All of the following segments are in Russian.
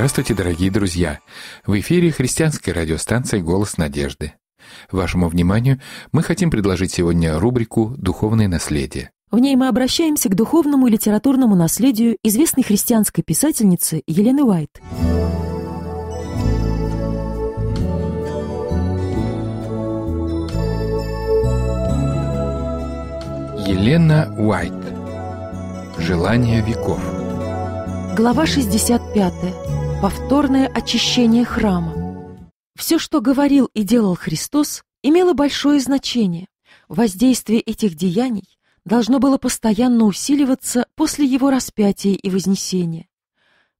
Здравствуйте, дорогие друзья! В эфире христианской радиостанции «Голос надежды». Вашему вниманию мы хотим предложить сегодня рубрику «Духовное наследие». В ней мы обращаемся к духовному и литературному наследию известной христианской писательницы Елены Уайт. Елена Уайт. Желание веков. Глава 65 повторное очищение храма. Все, что говорил и делал Христос, имело большое значение. Воздействие этих деяний должно было постоянно усиливаться после его распятия и вознесения.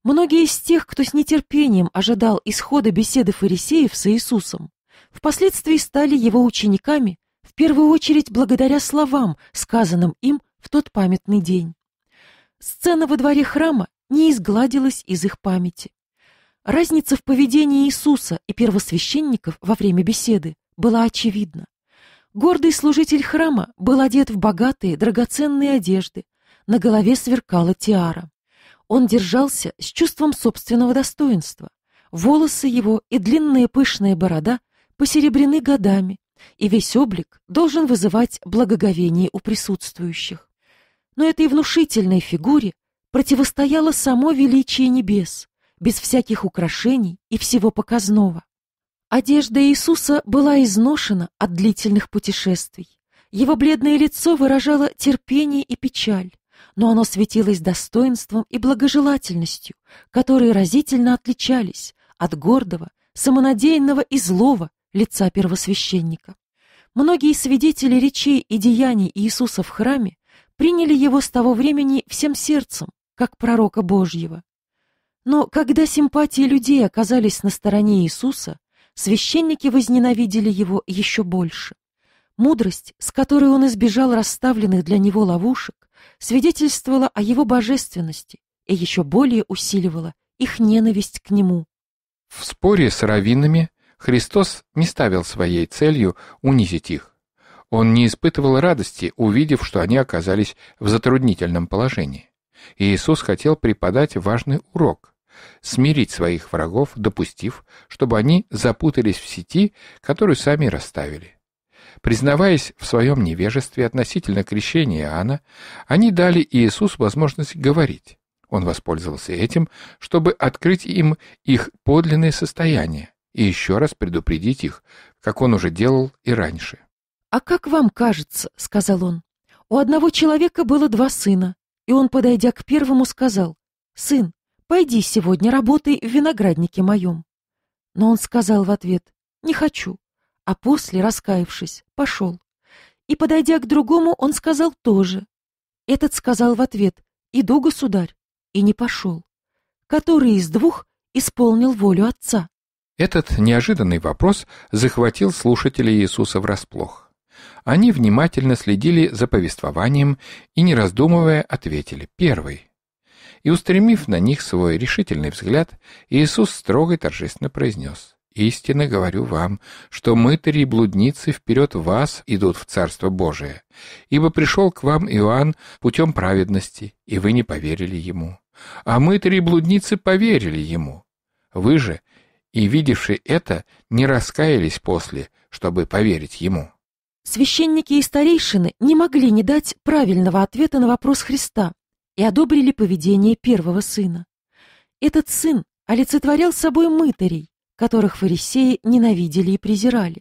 Многие из тех, кто с нетерпением ожидал исхода беседы фарисеев с Иисусом, впоследствии стали его учениками, в первую очередь благодаря словам, сказанным им в тот памятный день. Сцена во дворе храма не изгладилась из их памяти. Разница в поведении Иисуса и первосвященников во время беседы была очевидна. Гордый служитель храма был одет в богатые драгоценные одежды, на голове сверкала тиара. Он держался с чувством собственного достоинства. Волосы его и длинная пышная борода посеребрены годами, и весь облик должен вызывать благоговение у присутствующих. Но этой внушительной фигуре противостояло само величие небес, без всяких украшений и всего показного. Одежда Иисуса была изношена от длительных путешествий. Его бледное лицо выражало терпение и печаль, но оно светилось достоинством и благожелательностью, которые разительно отличались от гордого, самонадеянного и злого лица первосвященника. Многие свидетели речей и деяний Иисуса в храме приняли его с того времени всем сердцем, как пророка Божьего. Но когда симпатии людей оказались на стороне Иисуса, священники возненавидели его еще больше. Мудрость, с которой он избежал расставленных для него ловушек, свидетельствовала о его божественности и еще более усиливала их ненависть к нему. В споре с раввинами Христос не ставил своей целью унизить их. Он не испытывал радости, увидев, что они оказались в затруднительном положении. Иисус хотел преподать важный урок смирить своих врагов, допустив, чтобы они запутались в сети, которую сами расставили. Признаваясь в своем невежестве относительно крещения Иоанна, они дали Иисусу возможность говорить. Он воспользовался этим, чтобы открыть им их подлинное состояние и еще раз предупредить их, как он уже делал и раньше. «А как вам кажется, — сказал он, — у одного человека было два сына, и он, подойдя к первому, сказал, «Сын, Пойди сегодня работай в винограднике моем. Но он сказал в ответ «Не хочу», а после, раскаявшись, пошел. И, подойдя к другому, он сказал тоже. Этот сказал в ответ «Иду, государь», и не пошел. Который из двух исполнил волю отца? Этот неожиданный вопрос захватил слушателей Иисуса врасплох. Они внимательно следили за повествованием и, не раздумывая, ответили «Первый» и, устремив на них свой решительный взгляд, Иисус строго и торжественно произнес «Истинно говорю вам, что мытари и блудницы вперед вас идут в Царство Божие, ибо пришел к вам Иоанн путем праведности, и вы не поверили ему. А мытари и блудницы поверили ему. Вы же, и видевши это, не раскаялись после, чтобы поверить ему». Священники и старейшины не могли не дать правильного ответа на вопрос Христа, и одобрили поведение первого сына. Этот сын олицетворял собой мытарей, которых фарисеи ненавидели и презирали.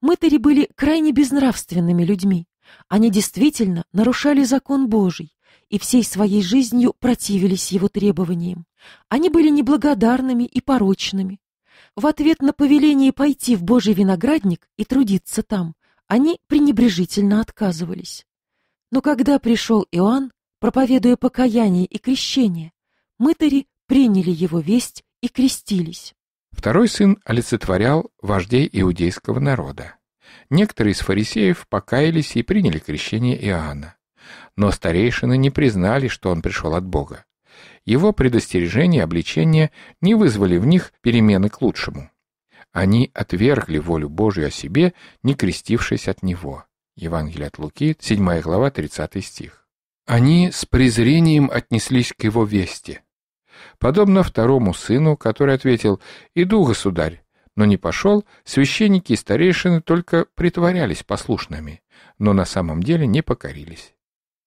Мытари были крайне безнравственными людьми. Они действительно нарушали закон Божий и всей своей жизнью противились его требованиям. Они были неблагодарными и порочными. В ответ на повеление пойти в Божий виноградник и трудиться там, они пренебрежительно отказывались. Но когда пришел Иоанн, проповедуя покаяние и крещение, мытари приняли его весть и крестились. Второй сын олицетворял вождей иудейского народа. Некоторые из фарисеев покаялись и приняли крещение Иоанна. Но старейшины не признали, что он пришел от Бога. Его предостережение и обличение не вызвали в них перемены к лучшему. Они отвергли волю Божию о себе, не крестившись от Него. Евангелие от Луки, 7 глава, 30 стих. Они с презрением отнеслись к его вести. Подобно второму сыну, который ответил «Иду, государь», но не пошел, священники и старейшины только притворялись послушными, но на самом деле не покорились.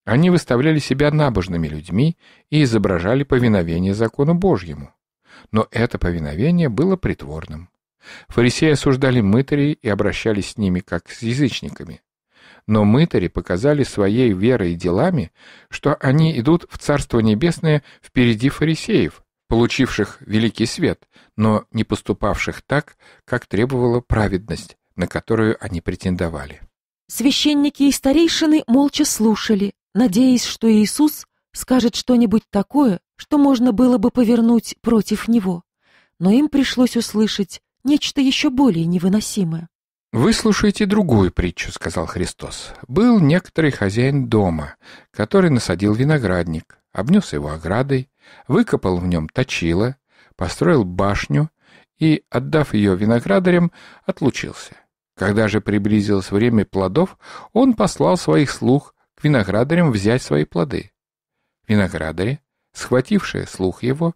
Они выставляли себя набожными людьми и изображали повиновение закону Божьему. Но это повиновение было притворным. Фарисеи осуждали мытарей и обращались с ними как с язычниками. Но мытари показали своей верой и делами, что они идут в Царство Небесное впереди фарисеев, получивших великий свет, но не поступавших так, как требовала праведность, на которую они претендовали. Священники и старейшины молча слушали, надеясь, что Иисус скажет что-нибудь такое, что можно было бы повернуть против него. Но им пришлось услышать нечто еще более невыносимое. «Выслушайте другую притчу», — сказал Христос. «Был некоторый хозяин дома, который насадил виноградник, обнес его оградой, выкопал в нем точило, построил башню и, отдав ее виноградарям, отлучился. Когда же приблизилось время плодов, он послал своих слуг к виноградарям взять свои плоды. Виноградари, схватившие слух его,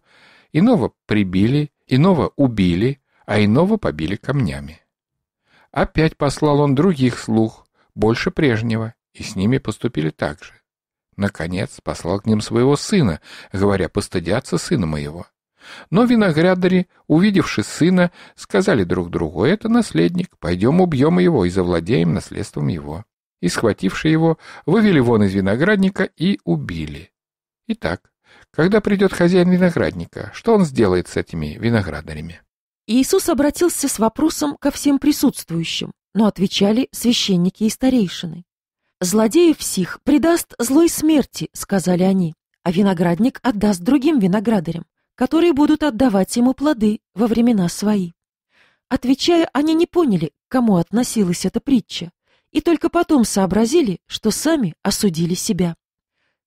иного прибили, иного убили, а иного побили камнями. Опять послал он других слух, больше прежнего, и с ними поступили так же. Наконец послал к ним своего сына, говоря, постыдятся сына моего. Но виноградари, увидевши сына, сказали друг другу, это наследник, пойдем убьем его и завладеем наследством его. И, схвативши его, вывели вон из виноградника и убили. Итак, когда придет хозяин виноградника, что он сделает с этими виноградарями? Иисус обратился с вопросом ко всем присутствующим, но отвечали священники и старейшины. «Злодеев всех предаст злой смерти», — сказали они, «а виноградник отдаст другим виноградарям, которые будут отдавать ему плоды во времена свои». Отвечая, они не поняли, к кому относилась эта притча, и только потом сообразили, что сами осудили себя.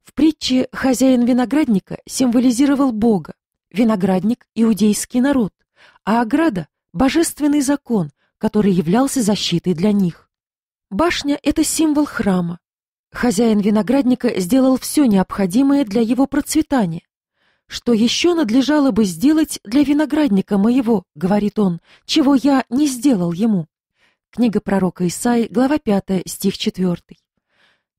В притче хозяин виноградника символизировал Бога, виноградник — иудейский народ, а ограда — божественный закон, который являлся защитой для них. Башня — это символ храма. Хозяин виноградника сделал все необходимое для его процветания. «Что еще надлежало бы сделать для виноградника моего, — говорит он, — чего я не сделал ему?» Книга пророка Исаи, глава 5, стих 4.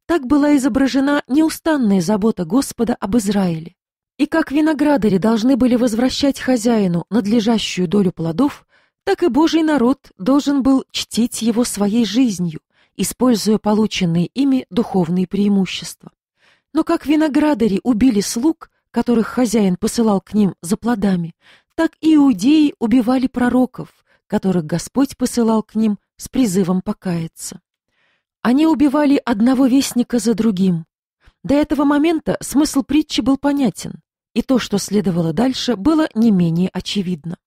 Так была изображена неустанная забота Господа об Израиле. И как виноградари должны были возвращать хозяину надлежащую долю плодов, так и Божий народ должен был чтить его своей жизнью, используя полученные ими духовные преимущества. Но как виноградари убили слуг, которых хозяин посылал к ним за плодами, так и иудеи убивали пророков, которых Господь посылал к ним с призывом покаяться. Они убивали одного вестника за другим. До этого момента смысл притчи был понятен. И то, что следовало дальше, было не менее очевидно.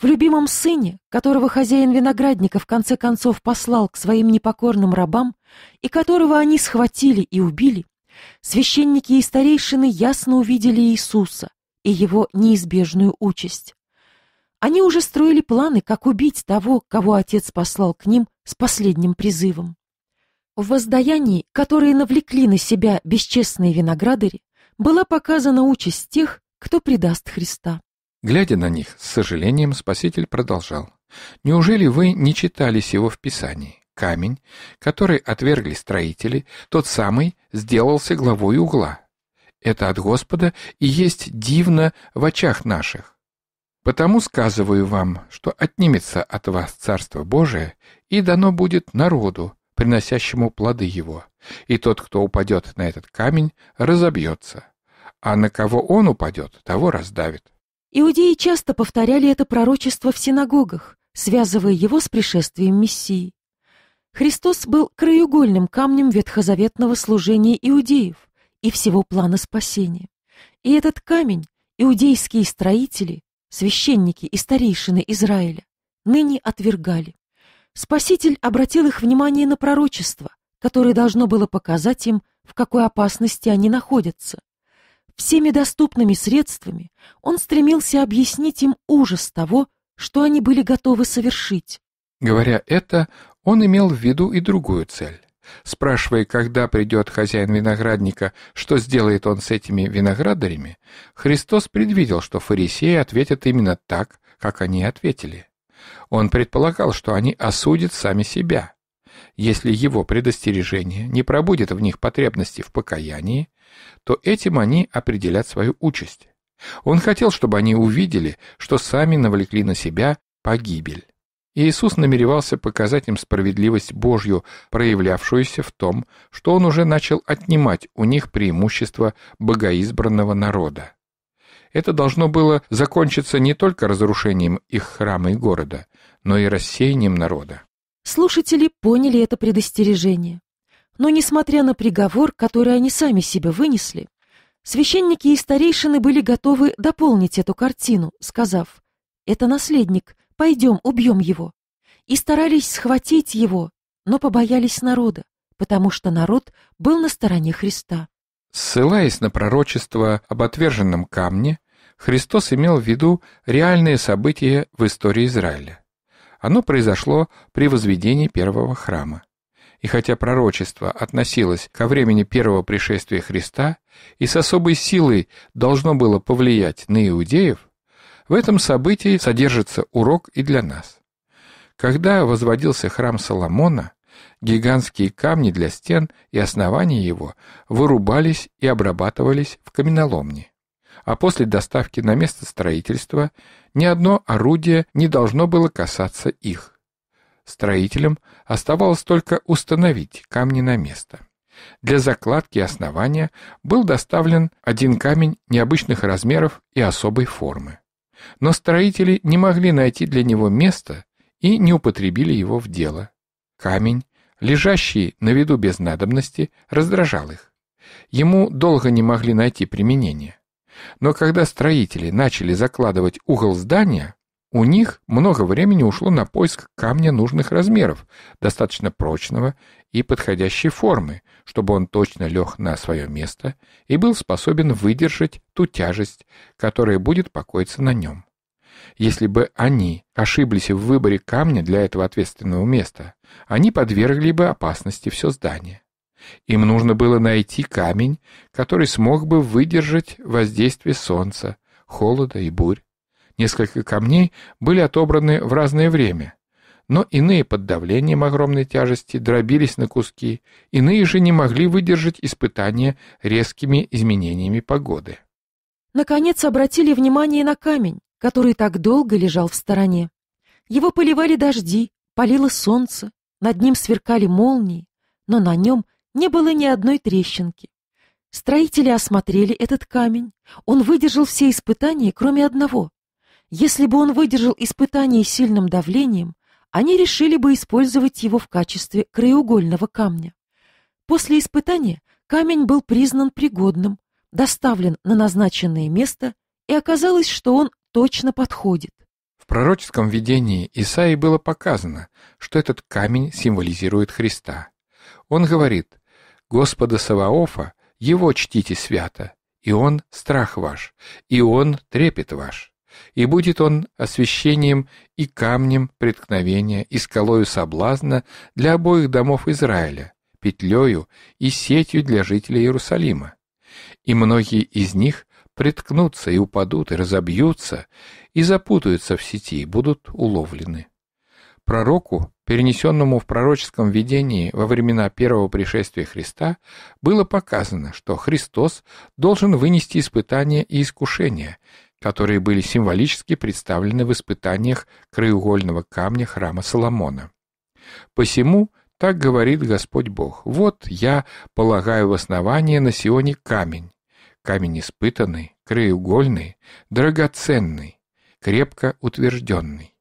В любимом сыне, которого хозяин виноградника в конце концов послал к своим непокорным рабам, и которого они схватили и убили, священники и старейшины ясно увидели Иисуса и его неизбежную участь. Они уже строили планы, как убить того, кого отец послал к ним с последним призывом. В воздаянии, которые навлекли на себя бесчестные виноградари, была показана участь тех, кто предаст Христа. Глядя на них, с сожалением Спаситель продолжал. «Неужели вы не читали сего в Писании? Камень, который отвергли строители, тот самый сделался главой угла. Это от Господа и есть дивно в очах наших. Потому сказываю вам, что отнимется от вас Царство Божие, и дано будет народу, приносящему плоды его. И тот, кто упадет на этот камень, разобьется. А на кого он упадет, того раздавит. Иудеи часто повторяли это пророчество в синагогах, связывая его с пришествием Мессии. Христос был краеугольным камнем ветхозаветного служения иудеев и всего плана спасения. И этот камень иудейские строители, священники и старейшины Израиля ныне отвергали. Спаситель обратил их внимание на пророчество, которое должно было показать им, в какой опасности они находятся. Всеми доступными средствами он стремился объяснить им ужас того, что они были готовы совершить. Говоря это, он имел в виду и другую цель. Спрашивая, когда придет хозяин виноградника, что сделает он с этими виноградарями, Христос предвидел, что фарисеи ответят именно так, как они ответили. Он предполагал, что они осудят сами себя. Если его предостережение не пробудет в них потребности в покаянии, то этим они определят свою участь. Он хотел, чтобы они увидели, что сами навлекли на себя погибель. Иисус намеревался показать им справедливость Божью, проявлявшуюся в том, что Он уже начал отнимать у них преимущество богоизбранного народа. Это должно было закончиться не только разрушением их храма и города, но и рассеянием народа. Слушатели поняли это предостережение. Но, несмотря на приговор, который они сами себе вынесли, священники и старейшины были готовы дополнить эту картину, сказав «Это наследник, пойдем, убьем его». И старались схватить его, но побоялись народа, потому что народ был на стороне Христа. Ссылаясь на пророчество об отверженном камне, Христос имел в виду реальные события в истории Израиля. Оно произошло при возведении первого храма. И хотя пророчество относилось ко времени первого пришествия Христа и с особой силой должно было повлиять на иудеев, в этом событии содержится урок и для нас. Когда возводился храм Соломона, гигантские камни для стен и основания его вырубались и обрабатывались в каменоломне а после доставки на место строительства ни одно орудие не должно было касаться их. Строителям оставалось только установить камни на место. Для закладки основания был доставлен один камень необычных размеров и особой формы. Но строители не могли найти для него места и не употребили его в дело. Камень, лежащий на виду без надобности, раздражал их. Ему долго не могли найти применение. Но когда строители начали закладывать угол здания, у них много времени ушло на поиск камня нужных размеров, достаточно прочного и подходящей формы, чтобы он точно лег на свое место и был способен выдержать ту тяжесть, которая будет покоиться на нем. Если бы они ошиблись в выборе камня для этого ответственного места, они подвергли бы опасности все здание. Им нужно было найти камень, который смог бы выдержать воздействие солнца, холода и бурь. Несколько камней были отобраны в разное время, но иные под давлением огромной тяжести дробились на куски, иные же не могли выдержать испытания резкими изменениями погоды. Наконец обратили внимание на камень, который так долго лежал в стороне. Его поливали дожди, палило солнце, над ним сверкали молнии, но на нем не было ни одной трещинки. Строители осмотрели этот камень. Он выдержал все испытания, кроме одного. Если бы он выдержал испытание сильным давлением, они решили бы использовать его в качестве краеугольного камня. После испытания камень был признан пригодным, доставлен на назначенное место, и оказалось, что он точно подходит. В пророческом видении Исаии было показано, что этот камень символизирует Христа. Он говорит – Господа Саваофа, его чтите свято, и он страх ваш, и он трепет ваш. И будет он освящением и камнем преткновения, и скалою соблазна для обоих домов Израиля, петлею и сетью для жителей Иерусалима. И многие из них приткнутся и упадут, и разобьются, и запутаются в сети, и будут уловлены. Пророку, перенесенному в пророческом видении во времена первого пришествия Христа, было показано, что Христос должен вынести испытания и искушения, которые были символически представлены в испытаниях краеугольного камня храма Соломона. Посему, так говорит Господь Бог, «Вот я полагаю в основание на Сионе камень, камень испытанный, краеугольный, драгоценный, крепко утвержденный»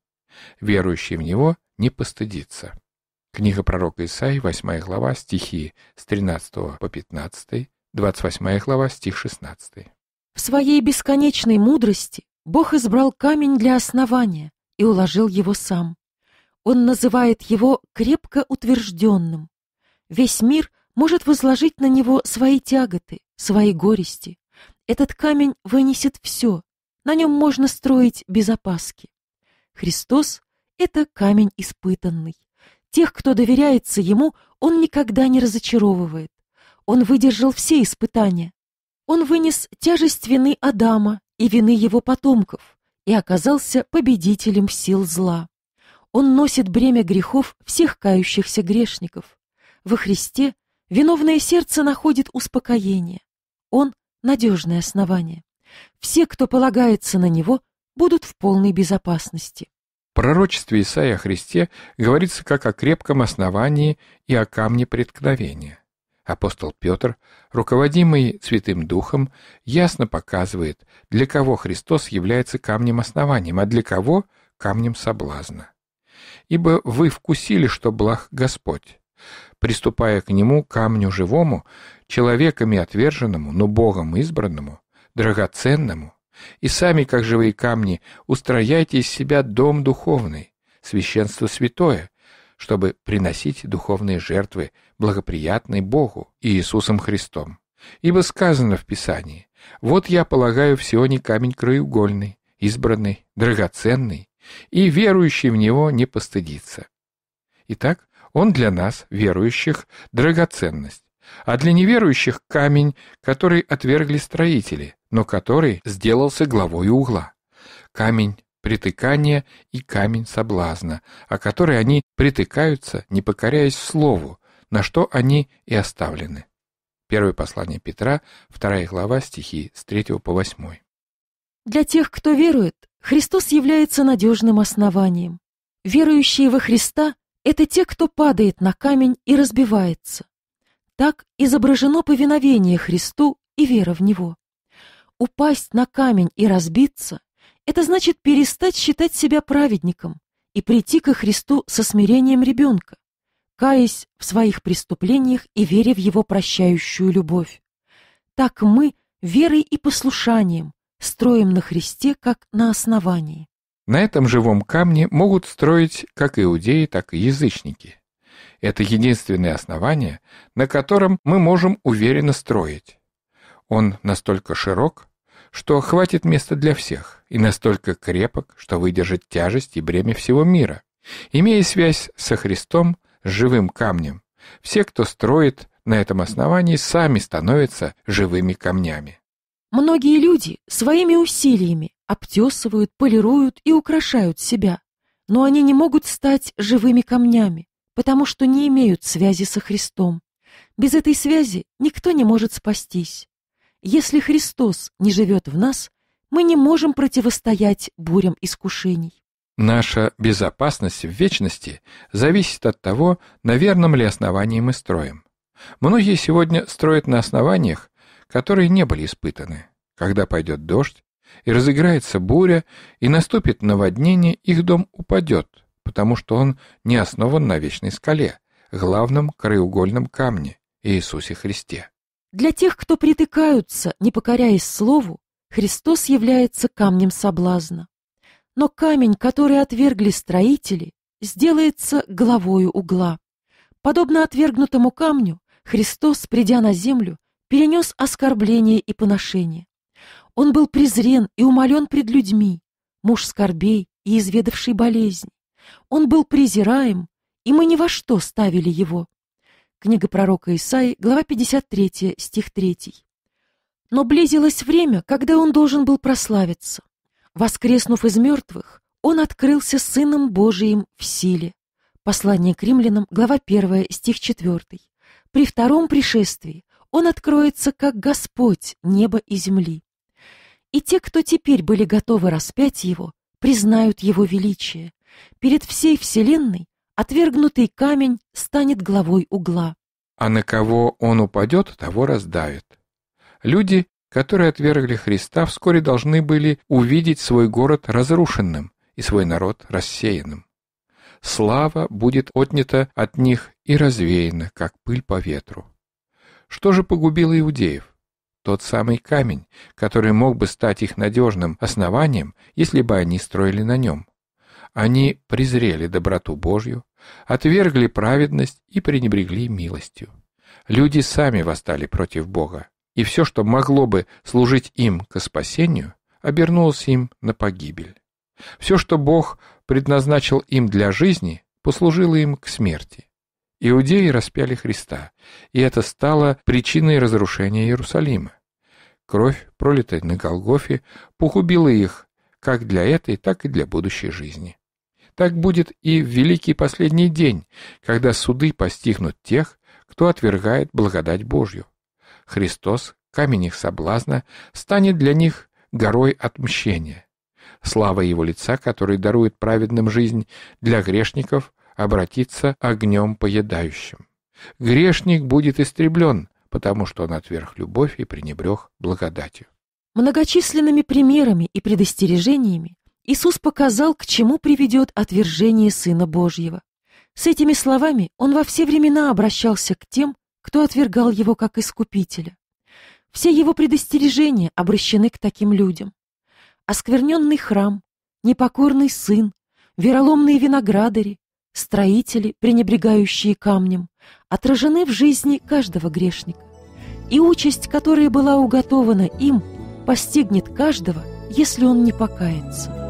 верующий в него не постыдится. Книга пророка Исаи, 8 глава, стихи с 13 по 15, 28 глава, стих 16. В своей бесконечной мудрости Бог избрал камень для основания и уложил его сам. Он называет его крепко утвержденным. Весь мир может возложить на него свои тяготы, свои горести. Этот камень вынесет все, на нем можно строить без опаски. Христос — это камень испытанный. Тех, кто доверяется Ему, Он никогда не разочаровывает. Он выдержал все испытания. Он вынес тяжесть вины Адама и вины его потомков и оказался победителем сил зла. Он носит бремя грехов всех кающихся грешников. Во Христе виновное сердце находит успокоение. Он — надежное основание. Все, кто полагается на Него, будут в полной безопасности. В пророчестве Исаии о Христе говорится как о крепком основании и о камне преткновения. Апостол Петр, руководимый Святым Духом, ясно показывает, для кого Христос является камнем основанием, а для кого – камнем соблазна. «Ибо вы вкусили, что благ Господь. Приступая к Нему, камню живому, человеками отверженному, но Богом избранному, драгоценному, и сами, как живые камни, устрояйте из себя дом духовный, священство святое, чтобы приносить духовные жертвы, благоприятные Богу и Иисусом Христом. Ибо сказано в Писании, «Вот я полагаю в Сионе камень краеугольный, избранный, драгоценный, и верующий в него не постыдится». Итак, он для нас, верующих, драгоценность, а для неверующих камень, который отвергли строители, но который сделался главой угла. Камень притыкания и камень соблазна, о который они притыкаются, не покоряясь слову, на что они и оставлены. Первое послание Петра, вторая глава, стихи с 3 по 8. Для тех, кто верует, Христос является надежным основанием. Верующие во Христа – это те, кто падает на камень и разбивается. Так изображено повиновение Христу и вера в Него. Упасть на камень и разбиться – это значит перестать считать себя праведником и прийти ко Христу со смирением ребенка, каясь в своих преступлениях и веря в Его прощающую любовь. Так мы верой и послушанием строим на Христе как на основании. На этом живом камне могут строить как иудеи, так и язычники – это единственное основание, на котором мы можем уверенно строить. Он настолько широк, что хватит места для всех, и настолько крепок, что выдержит тяжесть и бремя всего мира. Имея связь со Христом, с живым камнем, все, кто строит на этом основании, сами становятся живыми камнями. Многие люди своими усилиями обтесывают, полируют и украшают себя, но они не могут стать живыми камнями, потому что не имеют связи со Христом. Без этой связи никто не может спастись. Если Христос не живет в нас, мы не можем противостоять бурям искушений. Наша безопасность в вечности зависит от того, на верном ли основании мы строим. Многие сегодня строят на основаниях, которые не были испытаны. Когда пойдет дождь, и разыграется буря, и наступит наводнение, их дом упадет, потому что он не основан на вечной скале, главном краеугольном камне Иисусе Христе. Для тех, кто притыкаются, не покоряясь Слову, Христос является камнем соблазна. Но камень, который отвергли строители, сделается главою угла. Подобно отвергнутому камню, Христос, придя на землю, перенес оскорбление и поношение. Он был презрен и умолен пред людьми, муж скорбей и изведавший болезнь. Он был презираем, и мы ни во что ставили его. Книга пророка Исаи, глава 53, стих 3. Но близилось время, когда он должен был прославиться. Воскреснув из мертвых, он открылся Сыном Божиим в силе. Послание к римлянам, глава 1, стих 4. При втором пришествии он откроется как Господь неба и земли. И те, кто теперь были готовы распять его, признают его величие, Перед всей Вселенной отвергнутый камень станет главой угла. А на кого он упадет, того раздавит. Люди, которые отвергли Христа, вскоре должны были увидеть свой город разрушенным и свой народ рассеянным. Слава будет отнята от них и развеяна, как пыль по ветру. Что же погубило иудеев? Тот самый камень, который мог бы стать их надежным основанием, если бы они строили на нем. Они презрели доброту Божью, отвергли праведность и пренебрегли милостью. Люди сами восстали против Бога, и все, что могло бы служить им ко спасению, обернулось им на погибель. Все, что Бог предназначил им для жизни, послужило им к смерти. Иудеи распяли Христа, и это стало причиной разрушения Иерусалима. Кровь, пролитая на Голгофе, погубила их как для этой, так и для будущей жизни. Так будет и в великий последний день, когда суды постигнут тех, кто отвергает благодать Божью. Христос, камень их соблазна, станет для них горой отмщения. Слава его лица, который дарует праведным жизнь, для грешников обратится огнем поедающим. Грешник будет истреблен, потому что он отверг любовь и пренебрег благодатью. Многочисленными примерами и предостережениями Иисус показал, к чему приведет отвержение Сына Божьего. С этими словами он во все времена обращался к тем, кто отвергал его как Искупителя. Все его предостережения обращены к таким людям. Оскверненный храм, непокорный сын, вероломные виноградари, строители, пренебрегающие камнем, отражены в жизни каждого грешника. И участь, которая была уготована им, постигнет каждого, если он не покается.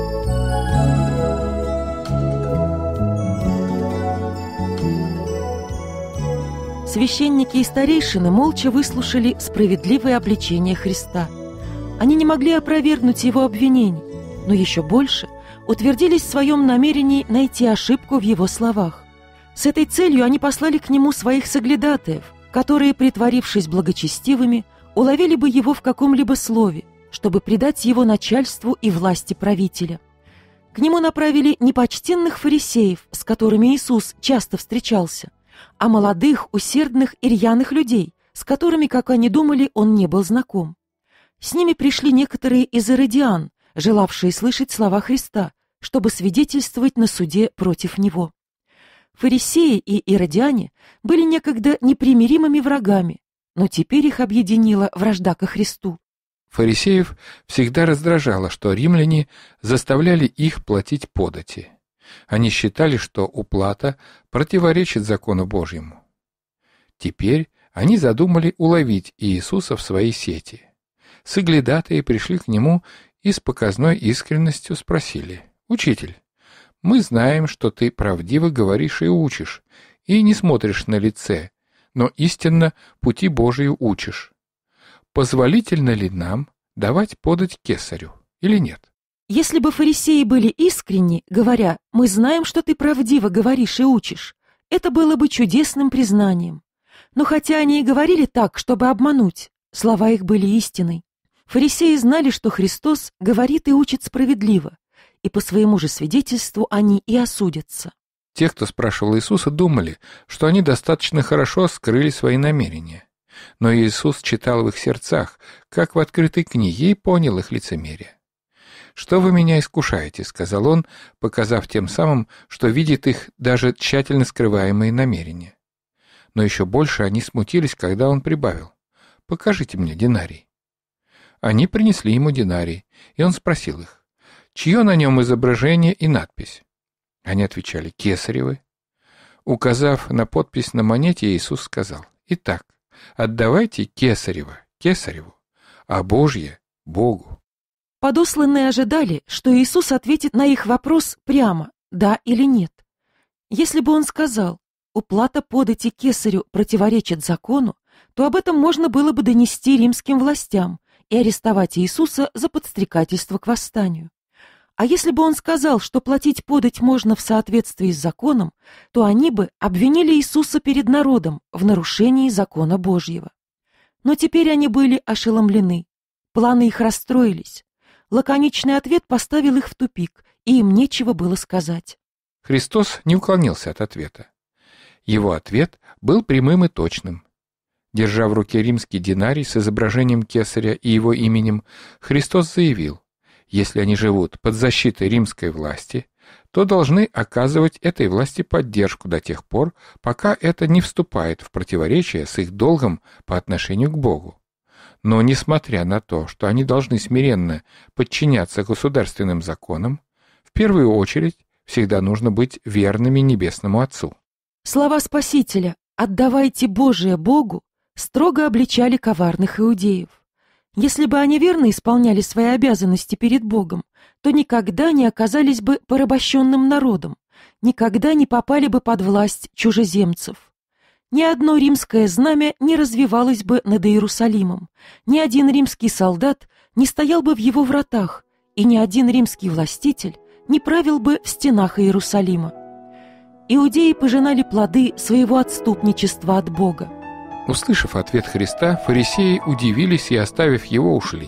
Священники и старейшины молча выслушали справедливое обличение Христа. Они не могли опровергнуть его обвинений, но еще больше утвердились в своем намерении найти ошибку в его словах. С этой целью они послали к нему своих соглядатаев, которые, притворившись благочестивыми, уловили бы его в каком-либо слове, чтобы предать его начальству и власти правителя. К нему направили непочтенных фарисеев, с которыми Иисус часто встречался – а молодых, усердных и рьяных людей, с которыми, как они думали, он не был знаком. С ними пришли некоторые из иродиан, желавшие слышать слова Христа, чтобы свидетельствовать на суде против него. Фарисеи и иродиане были некогда непримиримыми врагами, но теперь их объединила вражда ко Христу. Фарисеев всегда раздражало, что римляне заставляли их платить подати. Они считали, что уплата противоречит закону Божьему. Теперь они задумали уловить Иисуса в своей сети. Соглядатые пришли к нему и с показной искренностью спросили, «Учитель, мы знаем, что ты правдиво говоришь и учишь, и не смотришь на лице, но истинно пути Божию учишь. Позволительно ли нам давать подать кесарю или нет?» Если бы фарисеи были искренни, говоря «Мы знаем, что ты правдиво говоришь и учишь», это было бы чудесным признанием. Но хотя они и говорили так, чтобы обмануть, слова их были истиной. Фарисеи знали, что Христос говорит и учит справедливо, и по своему же свидетельству они и осудятся. Те, кто спрашивал Иисуса, думали, что они достаточно хорошо скрыли свои намерения. Но Иисус читал в их сердцах, как в открытой книге, и понял их лицемерие. «Что вы меня искушаете?» — сказал он, показав тем самым, что видит их даже тщательно скрываемые намерения. Но еще больше они смутились, когда он прибавил. «Покажите мне динарий». Они принесли ему динарий, и он спросил их, чье на нем изображение и надпись. Они отвечали «Кесаревы». Указав на подпись на монете, Иисус сказал «Итак, отдавайте Кесарева Кесареву, а Божье — Богу». Подосланные ожидали, что Иисус ответит на их вопрос прямо, да или нет. Если бы он сказал, уплата подати кесарю противоречит закону, то об этом можно было бы донести римским властям и арестовать Иисуса за подстрекательство к восстанию. А если бы он сказал, что платить подать можно в соответствии с законом, то они бы обвинили Иисуса перед народом в нарушении закона Божьего. Но теперь они были ошеломлены. Планы их расстроились. Лаконичный ответ поставил их в тупик, и им нечего было сказать. Христос не уклонился от ответа. Его ответ был прямым и точным. Держа в руке римский динарий с изображением кесаря и его именем, Христос заявил, если они живут под защитой римской власти, то должны оказывать этой власти поддержку до тех пор, пока это не вступает в противоречие с их долгом по отношению к Богу. Но несмотря на то, что они должны смиренно подчиняться государственным законам, в первую очередь всегда нужно быть верными Небесному Отцу. Слова Спасителя «отдавайте Божие Богу» строго обличали коварных иудеев. Если бы они верно исполняли свои обязанности перед Богом, то никогда не оказались бы порабощенным народом, никогда не попали бы под власть чужеземцев. Ни одно римское знамя не развивалось бы над Иерусалимом, ни один римский солдат не стоял бы в его вратах, и ни один римский властитель не правил бы в стенах Иерусалима. Иудеи пожинали плоды своего отступничества от Бога. Услышав ответ Христа, фарисеи удивились и, оставив его, ушли.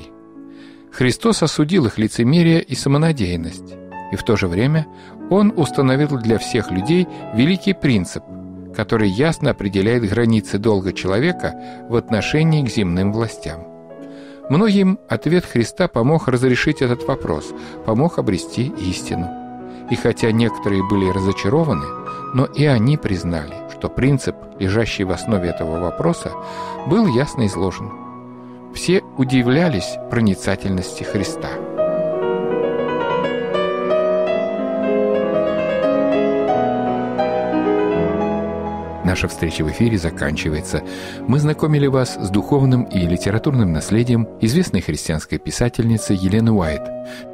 Христос осудил их лицемерие и самонадеянность, и в то же время Он установил для всех людей великий принцип который ясно определяет границы долга человека в отношении к земным властям. Многим ответ Христа помог разрешить этот вопрос, помог обрести истину. И хотя некоторые были разочарованы, но и они признали, что принцип, лежащий в основе этого вопроса, был ясно изложен. Все удивлялись проницательности Христа. Наша встреча в эфире заканчивается. Мы знакомили вас с духовным и литературным наследием известной христианской писательницы Елены Уайт.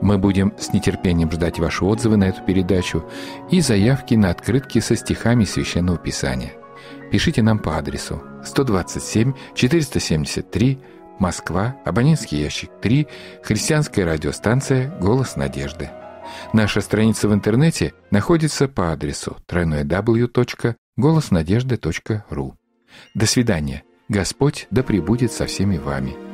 Мы будем с нетерпением ждать ваши отзывы на эту передачу и заявки на открытки со стихами Священного Писания. Пишите нам по адресу 127 473 Москва, абонентский ящик 3, христианская радиостанция «Голос надежды». Наша страница в интернете находится по адресу www голоснадежды.ру. До свидания. Господь да пребудет со всеми вами.